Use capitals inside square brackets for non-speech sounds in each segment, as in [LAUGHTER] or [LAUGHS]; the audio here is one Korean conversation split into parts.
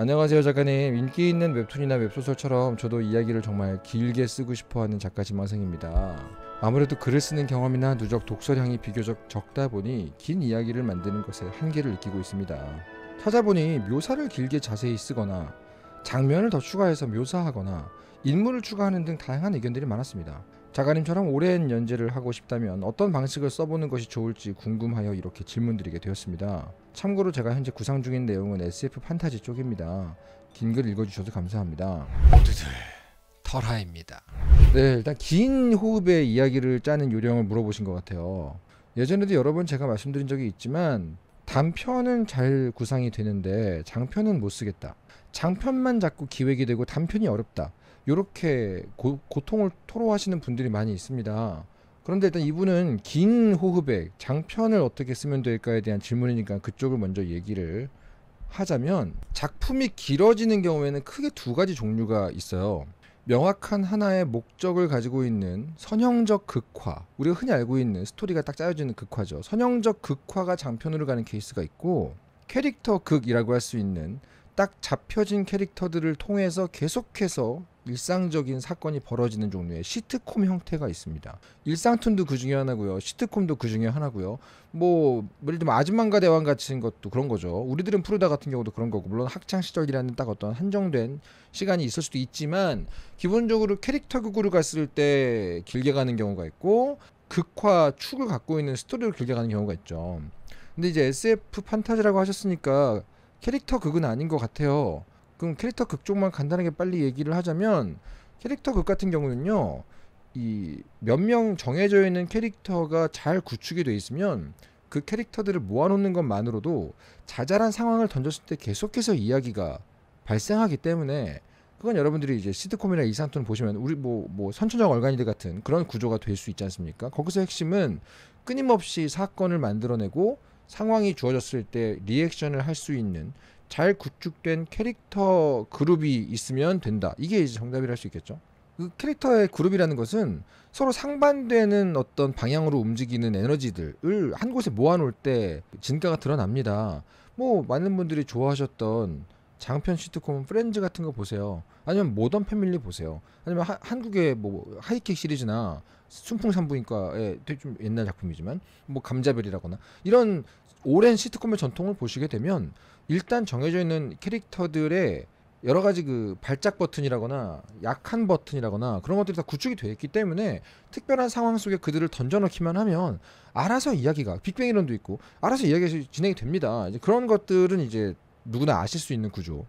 안녕하세요 작가님 인기 있는 웹툰이나 웹소설처럼 저도 이야기를 정말 길게 쓰고 싶어하는 작가 지망생입니다 아무래도 글을 쓰는 경험이나 누적 독서량이 비교적 적다 보니 긴 이야기를 만드는 것에 한계를 느끼고 있습니다. 찾아보니 묘사를 길게 자세히 쓰거나 장면을 더 추가해서 묘사하거나 인물을 추가하는 등 다양한 의견들이 많았습니다. 작가님처럼 오랜 연재를 하고 싶다면 어떤 방식을 써보는 것이 좋을지 궁금하여 이렇게 질문드리게 되었습니다. 참고로 제가 현재 구상 중인 내용은 SF 판타지 쪽입니다. 긴 글 읽어주셔서 감사합니다. 모두들 털하입니다. 네, 일단 긴 호흡의 이야기를 짜는 요령을 물어보신 것 같아요. 예전에도 여러 번 제가 말씀드린 적이 있지만 단편은 잘 구상이 되는데 장편은 못 쓰겠다. 장편만 자꾸 기획이 되고 단편이 어렵다. 이렇게 고통을 토로하시는 분들이 많이 있습니다. 그런데 일단 이분은 긴 호흡에 장편을 어떻게 쓰면 될까에 대한 질문이니까 그쪽을 먼저 얘기를 하자면 작품이 길어지는 경우에는 크게 두 가지 종류가 있어요. 명확한 하나의 목적을 가지고 있는 선형적 극화, 우리가 흔히 알고 있는 스토리가 딱 짜여지는 극화죠. 선형적 극화가 장편으로 가는 케이스가 있고 캐릭터 극이라고 할 수 있는 딱 잡혀진 캐릭터들을 통해서 계속해서 일상적인 사건이 벌어지는 종류의 시트콤 형태가 있습니다. 일상툰도 그 중에 하나고요. 시트콤도 그 중에 하나고요. 뭐 예를 들면 아줌마과 대왕 같은 것도 그런 거죠. 우리들은 푸르다 같은 경우도 그런 거고 물론 학창 시절이라는 딱 어떤 한정된 시간이 있을 수도 있지만 기본적으로 캐릭터 극으로 그 갔을 때 길게 가는 경우가 있고 극화 축을 갖고 있는 스토리로 길게 가는 경우가 있죠. 근데 이제 SF 판타지라고 하셨으니까 캐릭터 극은 아닌 것 같아요. 그럼 캐릭터 극 쪽만 간단하게 빨리 얘기를 하자면 캐릭터 극 같은 경우는요. 이 몇 명 정해져 있는 캐릭터가 잘 구축이 돼 있으면 그 캐릭터들을 모아놓는 것만으로도 자잘한 상황을 던졌을 때 계속해서 이야기가 발생하기 때문에 그건 여러분들이 이제 시드콤이나 이산톤 보시면 우리 뭐, 뭐 선천적 얼간이들 같은 그런 구조가 될 수 있지 않습니까? 거기서 핵심은 끊임없이 사건을 만들어내고 상황이 주어졌을 때 리액션을 할 수 있는 잘 구축된 캐릭터 그룹이 있으면 된다. 이게 이제 정답이라 수 있겠죠. 그 캐릭터의 그룹이라는 것은 서로 상반되는 어떤 방향으로 움직이는 에너지들을 한 곳에 모아놓을 때 진가가 드러납니다. 뭐 많은 분들이 좋아하셨던 장편 시트콤 프렌즈 같은 거 보세요. 아니면 모던 패밀리 보세요. 아니면 하, 한국의 뭐 하이킥 시리즈나 순풍산부인과의 좀 옛날 작품이지만 뭐 감자별이라거나 이런 오랜 시트콤의 전통을 보시게 되면 일단 정해져 있는 캐릭터들의 여러 가지 그 발작 버튼이라거나 약한 버튼이라거나 그런 것들이 다 구축이 되어 있기 때문에 특별한 상황 속에 그들을 던져넣기만 하면 알아서 이야기가 빅뱅 이론도 있고 알아서 이야기가 진행이 됩니다. 이제 그런 것들은 이제 누구나 아실 수 있는 구조.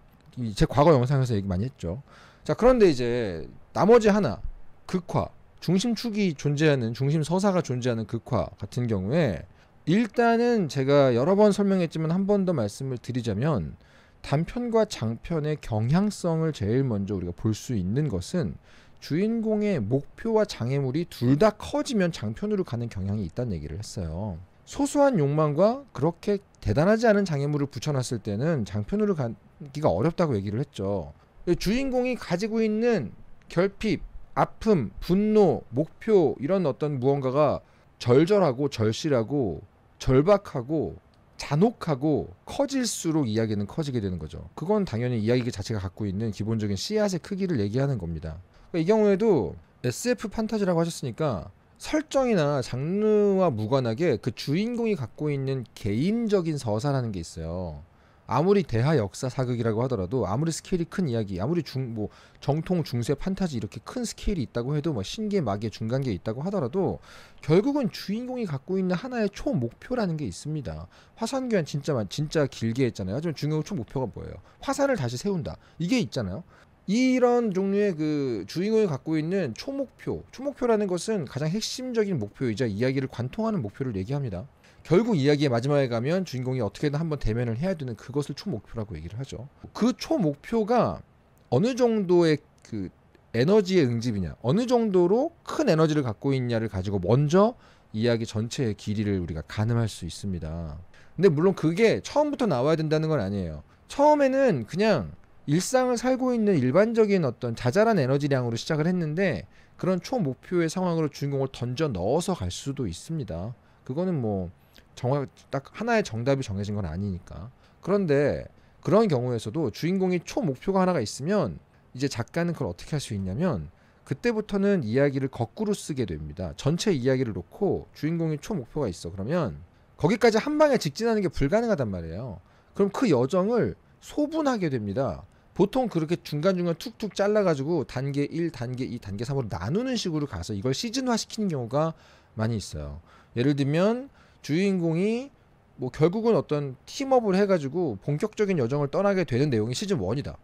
제 과거 영상에서 얘기 많이 했죠. 자 그런데 이제 나머지 하나 극화 중심축이 존재하는 중심 서사가 존재하는 극화 같은 경우에 일단은 제가 여러 번 설명했지만 한 번 더 말씀을 드리자면 단편과 장편의 경향성을 제일 먼저 우리가 볼 수 있는 것은 주인공의 목표와 장애물이 둘 다 커지면 장편으로 가는 경향이 있다는 얘기를 했어요. 소소한 욕망과 그렇게 대단하지 않은 장애물을 붙여놨을 때는 장편으로 가기가 어렵다고 얘기를 했죠. 주인공이 가지고 있는 결핍, 아픔, 분노, 목표 이런 어떤 무언가가 절절하고 절실하고 절박하고 잔혹하고 커질수록 이야기는 커지게 되는 거죠. 그건 당연히 이야기 자체가 갖고 있는 기본적인 씨앗의 크기를 얘기하는 겁니다. 그러니까 이 경우에도 SF 판타지라고 하셨으니까 설정이나 장르와 무관하게 그 주인공이 갖고 있는 개인적인 서사라는 게 있어요. 아무리 대하 역사 사극이라고 하더라도 아무리 스케일이 큰 이야기, 아무리 중 뭐 정통 중세 판타지 이렇게 큰 스케일이 있다고 해도 뭐 신계 마계 중간계 있다고 하더라도 결국은 주인공이 갖고 있는 하나의 초목표라는 게 있습니다. 화산 교환 진짜 진짜 길게 했잖아요. 하지만 중요한 초목표가 뭐예요? 화산을 다시 세운다. 이게 있잖아요. 이런 종류의 그 주인공이 갖고 있는 초목표, 초목표라는 것은 가장 핵심적인 목표이자 이야기를 관통하는 목표를 얘기합니다. 결국 이야기의 마지막에 가면 주인공이 어떻게든 한번 대면을 해야 되는 그것을 초목표라고 얘기를 하죠. 그 초목표가 어느 정도의 그 에너지의 응집이냐, 어느 정도로 큰 에너지를 갖고 있냐를 가지고 먼저 이야기 전체의 길이를 우리가 가늠할 수 있습니다. 근데 물론 그게 처음부터 나와야 된다는 건 아니에요. 처음에는 그냥 일상을 살고 있는 일반적인 어떤 자잘한 에너지량으로 시작을 했는데 그런 초목표의 상황으로 주인공을 던져 넣어서 갈 수도 있습니다. 그거는 뭐 정확 딱 하나의 정답이 정해진 건 아니니까. 그런데 그런 경우에서도 주인공이 초목표가 하나가 있으면 이제 작가는 그걸 어떻게 할 수 있냐면 그때부터는 이야기를 거꾸로 쓰게 됩니다. 전체 이야기를 놓고 주인공이 초목표가 있어. 그러면 거기까지 한 방에 직진하는 게 불가능하단 말이에요. 그럼 그 여정을 소분하게 됩니다. 보통 그렇게 중간중간 툭툭 잘라가지고 단계 1, 단계 2, 단계 3으로 나누는 식으로 가서 이걸 시즌화 시키는 경우가 많이 있어요. 예를 들면 주인공이 뭐 결국은 어떤 팀업을 해가지고 본격적인 여정을 떠나게 되는 내용이 시즌 1이다.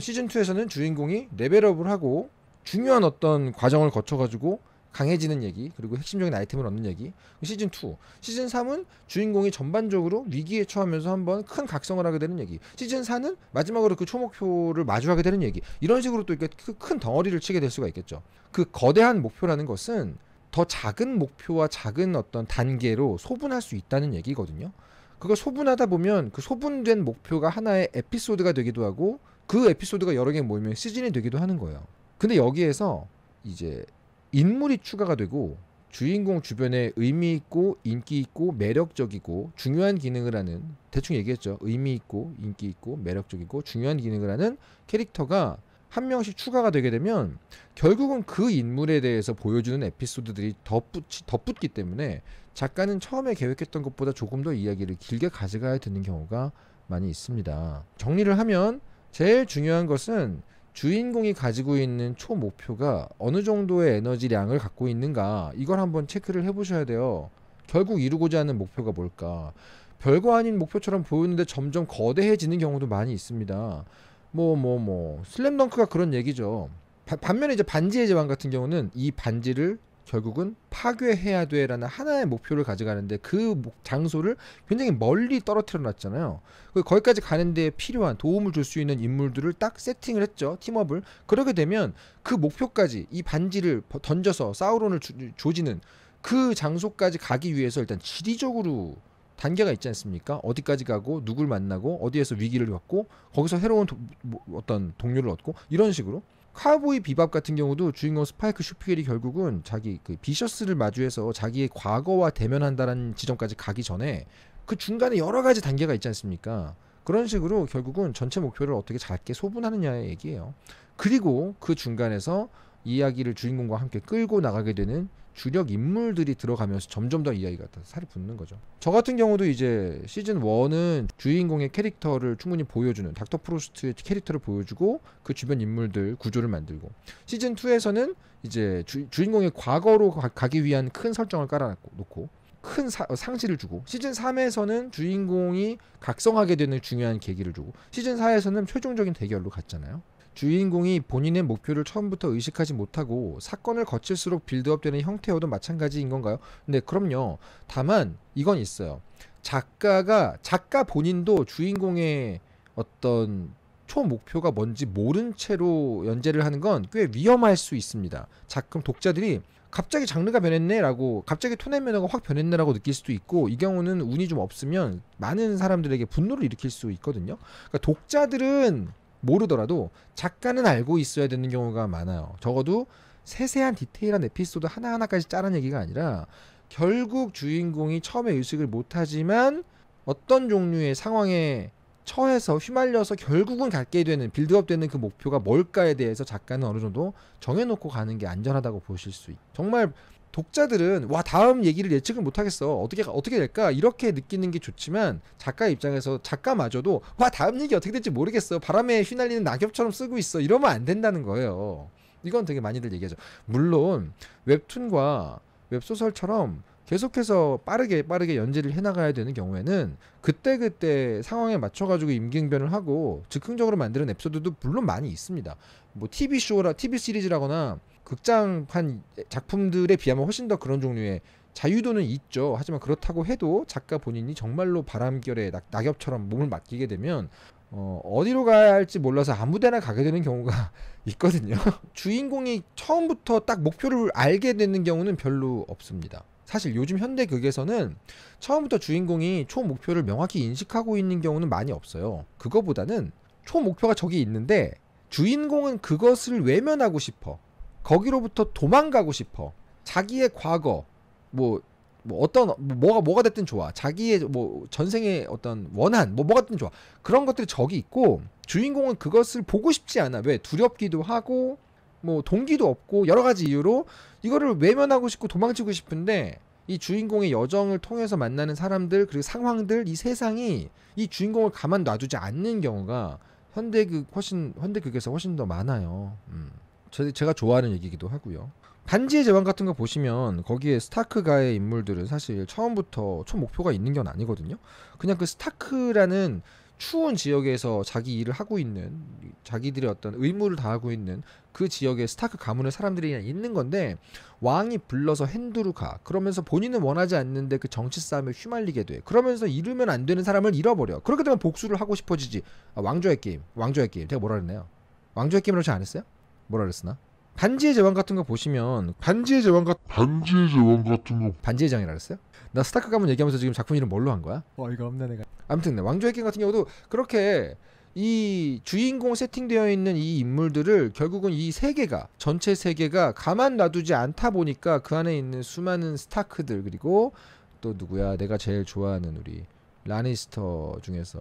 시즌 2에서는 주인공이 레벨업을 하고 중요한 어떤 과정을 거쳐가지고 강해지는 얘기 그리고 핵심적인 아이템을 얻는 얘기 시즌 2 시즌 3은 주인공이 전반적으로 위기에 처하면서 한번 큰 각성을 하게 되는 얘기 시즌 4는 마지막으로 그 초목표를 마주하게 되는 얘기 이런 식으로 또큰 덩어리를 치게 될 수가 있겠죠 그 거대한 목표라는 것은 더 작은 목표와 작은 어떤 단계로 소분할 수 있다는 얘기거든요. 그걸 소분하다 보면 그 소분된 목표가 하나의 에피소드가 되기도 하고 그 에피소드가 여러 개 모이면 시즌이 되기도 하는 거예요. 근데 여기에서 이제 인물이 추가가 되고 주인공 주변에 의미 있고 인기 있고 매력적이고 중요한 기능을 하는 대충 얘기했죠. 의미 있고 인기 있고 매력적이고 중요한 기능을 하는 캐릭터가 한 명씩 추가가 되게 되면 결국은 그 인물에 대해서 보여주는 에피소드들이 덧붙이, 덧붙기 때문에 작가는 처음에 계획했던 것보다 조금 더 이야기를 길게 가져가야 되는 경우가 많이 있습니다. 정리를 하면 제일 중요한 것은 주인공이 가지고 있는 초목표가 어느 정도의 에너지량을 갖고 있는가 이걸 한번 체크를 해보셔야 돼요. 결국 이루고자 하는 목표가 뭘까? 별거 아닌 목표처럼 보이는데 점점 거대해지는 경우도 많이 있습니다. 뭐뭐뭐 뭐, 뭐. 슬램덩크가 그런 얘기죠. 바, 반면에 이제 반지의 제왕 같은 경우는 이 반지를 결국은 파괴해야 돼라는 하나의 목표를 가져가는데 그 장소를 굉장히 멀리 떨어뜨려 놨잖아요. 그 거기까지 가는 데 필요한 도움을 줄 수 있는 인물들을 딱 세팅을 했죠. 팀업을. 그러게 되면 그 목표까지 이 반지를 던져서 사우론을 조지는 그 장소까지 가기 위해서 일단 지리적으로 단계가 있지 않습니까? 어디까지 가고 누굴 만나고 어디에서 위기를 겪고 거기서 새로운 도, 뭐, 어떤 동료를 얻고 이런 식으로 카우보이 비밥 같은 경우도 주인공 스파이크 슈피겔이 결국은 자기 그 비셔스를 마주해서 자기의 과거와 대면한다라는 지점까지 가기 전에 그 중간에 여러 가지 단계가 있지 않습니까? 그런 식으로 결국은 전체 목표를 어떻게 작게 소분하느냐의 얘기예요. 그리고 그 중간에서 이야기를 주인공과 함께 끌고 나가게 되는 주력 인물들이 들어가면서 점점 더 이야기가 더 살이 붙는 거죠. 저 같은 경우도 이제 시즌 1은 주인공의 캐릭터를 충분히 보여주는 닥터 프로스트의 캐릭터를 보여주고 그 주변 인물들 구조를 만들고 시즌 2에서는 이제 주, 인공의 과거로 가, 기 위한 큰 설정을 깔아놓고 큰 사, 어, 상실을 주고 시즌 3에서는 주인공이 각성하게 되는 중요한 계기를 주고 시즌 4에서는 최종적인 대결로 갔잖아요. 주인공이 본인의 목표를 처음부터 의식하지 못하고 사건을 거칠수록 빌드업되는 형태여도 마찬가지인 건가요? 근데 네, 그럼요. 다만 이건 있어요. 작가가 작가 본인도 주인공의 어떤 초목표가 뭔지 모른 채로 연재를 하는 건 꽤 위험할 수 있습니다. 작품 독자들이 갑자기 장르가 변했네라고 갑자기 톤의 면허가확 변했네라고 느낄 수도 있고 이 경우는 운이 좀 없으면 많은 사람들에게 분노를 일으킬 수 있거든요. 그러니까 독자들은 모르더라도 작가는 알고 있어야 되는 경우가 많아요. 적어도 세세한 디테일한 에피소드 하나하나까지 짜란 얘기가 아니라 결국 주인공이 처음에 의식을 못하지만 어떤 종류의 상황에 처해서 휘말려서 결국은 갖게 되는 빌드업 되는 그 목표가 뭘까에 대해서 작가는 어느 정도 정해놓고 가는 게 안전하다고 보실 수 있. 정말 독자들은 와 다음 얘기를 예측을 못하겠어 어떻게 어떻게 될까 이렇게 느끼는 게 좋지만 작가 입장에서 작가마저도 와 다음 얘기 어떻게 될지 모르겠어 바람에 휘날리는 낙엽처럼 쓰고 있어 이러면 안 된다는 거예요 이건 되게 많이들 얘기하죠 물론 웹툰과 웹소설처럼 계속해서 빠르게 빠르게 연재를 해나가야 되는 경우에는 그때그때 그때 상황에 맞춰가지고 임기응변을 하고 즉흥적으로 만드는 에피소드도 물론 많이 있습니다. 뭐 TV쇼라, TV시리즈라거나 극장판 작품들에 비하면 훨씬 더 그런 종류의 자유도는 있죠. 하지만 그렇다고 해도 작가 본인이 정말로 바람결에 낙, 엽처럼 몸을 맡기게 되면 어, 어디로 가야 할지 몰라서 아무 데나 가게 되는 경우가 [LAUGHS] 있거든요. 주인공이 처음부터 딱 목표를 알게 되는 경우는 별로 없습니다. 사실 요즘 현대 극에서는 처음부터 주인공이 초목표를 명확히 인식하고 있는 경우는 많이 없어요. 그거보다는 초목표가 저기 있는데 주인공은 그것을 외면하고 싶어. 거기로부터 도망가고 싶어. 자기의 과거, 뭐, 뭐 어떤, 뭐 뭐가, 뭐가 됐든 좋아. 자기의 뭐 전생의 어떤 원한, 뭐, 뭐가 됐든 좋아. 그런 것들이 저기 있고 주인공은 그것을 보고 싶지 않아. 왜? 두렵기도 하고 뭐 동기도 없고 여러 가지 이유로 이거를 외면하고 싶고 도망치고 싶은데 이 주인공의 여정을 통해서 만나는 사람들 그리고 상황들 이 세상이 이 주인공을 가만 놔두지 않는 경우가 현대극 훨씬 현대극에서 훨씬 더 많아요. 음. 제, 제가 좋아하는 얘기기도 하고요. 반지의 제왕 같은 거 보시면 거기에 스타크가의 인물들은 사실 처음부터 초 목표가 있는 건 아니거든요. 그냥 그 스타크라는 추운 지역에서 자기 일을 하고 있는 자기들의 어떤 의무를 다하고 있는 그 지역에 스타크 가문의 사람들이 그냥 있는 건데 왕이 불러서 핸두르가 그러면서 본인은 원하지 않는데 그 정치 싸움에 휘말리게 돼 그러면서 잃으면 안 되는 사람을 잃어버려 그렇게 되면 복수를 하고 싶어지지 아, 왕조의 게임 왕조의 게임 제가 뭐라 그랬나요 왕조의 게임을라고잘안 했어요? 뭐라 그랬으나 반지의 제왕 같은 거 보시면 반지의 제왕 같은 반지의 제왕 같은 거 반지의 장이라 그랬어요? 나 스타크 가문 얘기하면서 지금 작품 이름 뭘로 한 거야? 어이가 없네 내가. 아무튼 네, 왕조의 게임 같은 경우도 그렇게 이 주인공 세팅되어 있는 이 인물들을 결국은 이 세계가 전체 세계가 가만 놔두지 않다 보니까 그 안에 있는 수많은 스타크들 그리고 또 누구야 내가 제일 좋아하는 우리 라니스터 중에서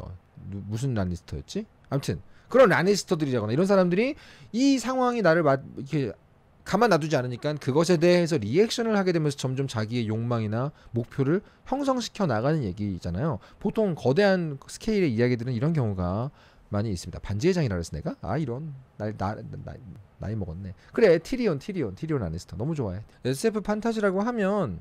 누, 무슨 라니스터였지? 아무튼 그런 라네스터들이잖아 이런 사람들이 이 상황이 나를 마, 이렇게 가만 놔두지 않으니까 그것에 대해서 리액션을 하게 되면서 점점 자기의 욕망이나 목표를 형성시켜 나가는 얘기잖아요. 보통 거대한 스케일의 이야기들은 이런 경우가 많이 있습니다. 반지의 장이라 그랬어 내가? 아 이런 날, 나, 나, 나, 나이 먹었네. 그래 티리온 티리온 티리온 아니스터 너무 좋아해. SF 판타지라고 하면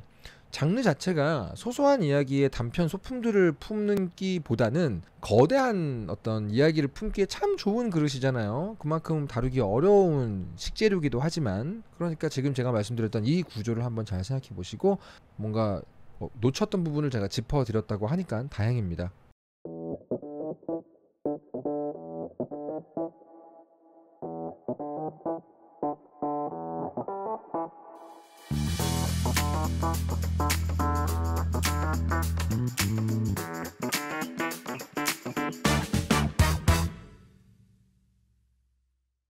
장르 자체가 소소한 이야기의 단편 소품들을 품는 기보다는 거대한 어떤 이야기를 품기에 참 좋은 그릇이잖아요. 그만큼 다루기 어려운 식재료기도 하지만 그러니까 지금 제가 말씀드렸던 이 구조를 한번 잘 생각해 보시고 뭔가 어, 놓쳤던 부분을 제가 짚어드렸다고 하니까 다행입니다.